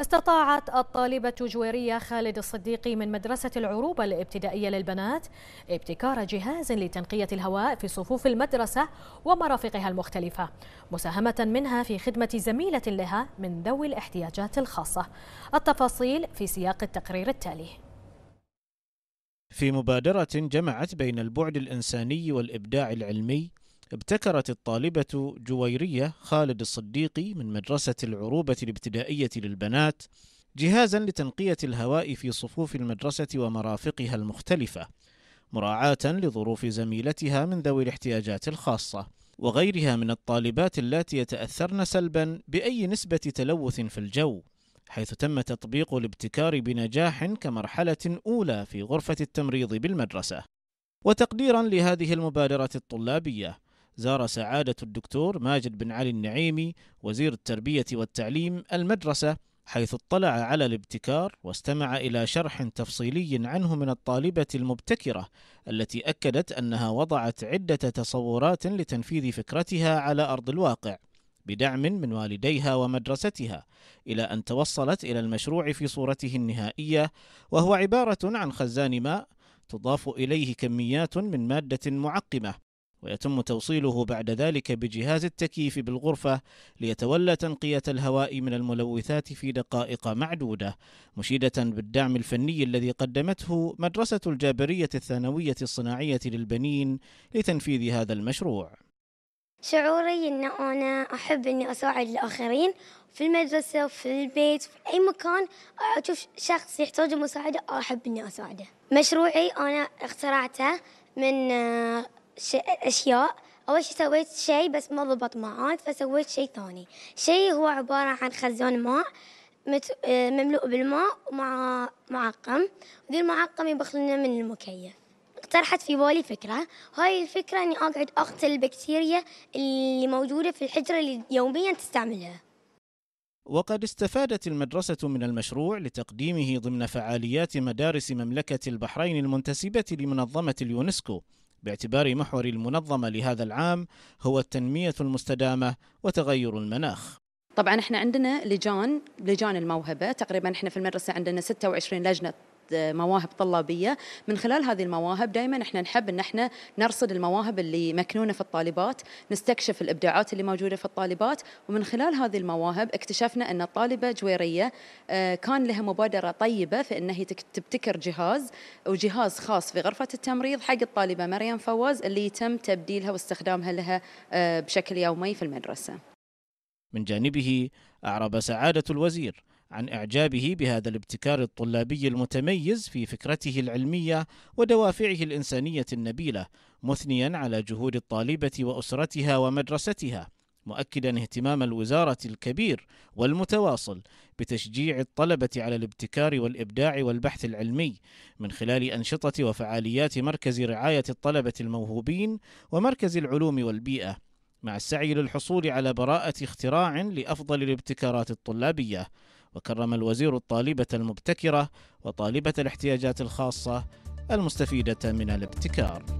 استطاعت الطالبة جويرية خالد الصديقي من مدرسة العروبة الابتدائية للبنات ابتكار جهاز لتنقية الهواء في صفوف المدرسة ومرافقها المختلفة مساهمة منها في خدمة زميلة لها من ذوي الاحتياجات الخاصة التفاصيل في سياق التقرير التالي في مبادرة جمعت بين البعد الإنساني والإبداع العلمي ابتكرت الطالبة جويرية خالد الصديقي من مدرسة العروبة الابتدائية للبنات جهازا لتنقية الهواء في صفوف المدرسة ومرافقها المختلفة مراعاة لظروف زميلتها من ذوي الاحتياجات الخاصة وغيرها من الطالبات اللاتي يتأثرن سلبا بأي نسبة تلوث في الجو حيث تم تطبيق الابتكار بنجاح كمرحلة أولى في غرفة التمريض بالمدرسة وتقديرا لهذه المبادرة الطلابية زار سعادة الدكتور ماجد بن علي النعيمي وزير التربية والتعليم المدرسة حيث اطلع على الابتكار واستمع إلى شرح تفصيلي عنه من الطالبة المبتكرة التي أكدت أنها وضعت عدة تصورات لتنفيذ فكرتها على أرض الواقع بدعم من والديها ومدرستها الى ان توصلت الى المشروع في صورته النهائيه وهو عباره عن خزان ماء تضاف اليه كميات من ماده معقمه ويتم توصيله بعد ذلك بجهاز التكييف بالغرفة ليتولى تنقية الهواء من الملوثات في دقائق معدودة مشيدة بالدعم الفني الذي قدمته مدرسة الجابرية الثانوية الصناعية للبنين لتنفيذ هذا المشروع شعوري أن أنا أحب أني أساعد الآخرين في المدرسة وفي البيت في أي مكان أشوف شخص يحتاج مساعدة أحب أني أساعده مشروعي أنا اخترعته من آه، أشياء أول شيء سويت شيء بس ما ضبط معاه فسويت شيء ثاني شيء هو عبارة عن خزان ماء آه، مملوء بالماء ومع معقم ذي المعقم يبخلنا من المكيف اقترحت في بالي فكرة هاي الفكرة أني أقعد أقتل البكتيريا اللي موجودة في الحجرة اللي يوميا تستعملها وقد استفادت المدرسة من المشروع لتقديمه ضمن فعاليات مدارس مملكة البحرين المنتسبة لمنظمة اليونسكو باعتبار محور المنظمة لهذا العام هو التنمية المستدامة وتغير المناخ طبعا احنا عندنا لجان لجان الموهبة تقريبا احنا في المدرسة عندنا 26 لجنة مواهب طلابيه من خلال هذه المواهب دائما احنا نحب ان احنا نرصد المواهب اللي مكنونه في الطالبات نستكشف الابداعات اللي موجوده في الطالبات ومن خلال هذه المواهب اكتشفنا ان الطالبه جويريه آه، كان لها مبادره طيبه في انها هي تبتكر جهاز وجهاز خاص في غرفه التمريض حق الطالبه مريم فواز اللي يتم تبديلها واستخدامها لها آه، بشكل يومي في المدرسه من جانبه أعرب سعادة الوزير عن إعجابه بهذا الابتكار الطلابي المتميز في فكرته العلمية ودوافعه الإنسانية النبيلة، مثنيا على جهود الطالبة وأسرتها ومدرستها، مؤكدا اهتمام الوزارة الكبير والمتواصل بتشجيع الطلبة على الابتكار والإبداع والبحث العلمي من خلال أنشطة وفعاليات مركز رعاية الطلبة الموهوبين ومركز العلوم والبيئة. مع السعي للحصول على براءة اختراع لأفضل الابتكارات الطلابية وكرم الوزير الطالبة المبتكرة وطالبة الاحتياجات الخاصة المستفيدة من الابتكار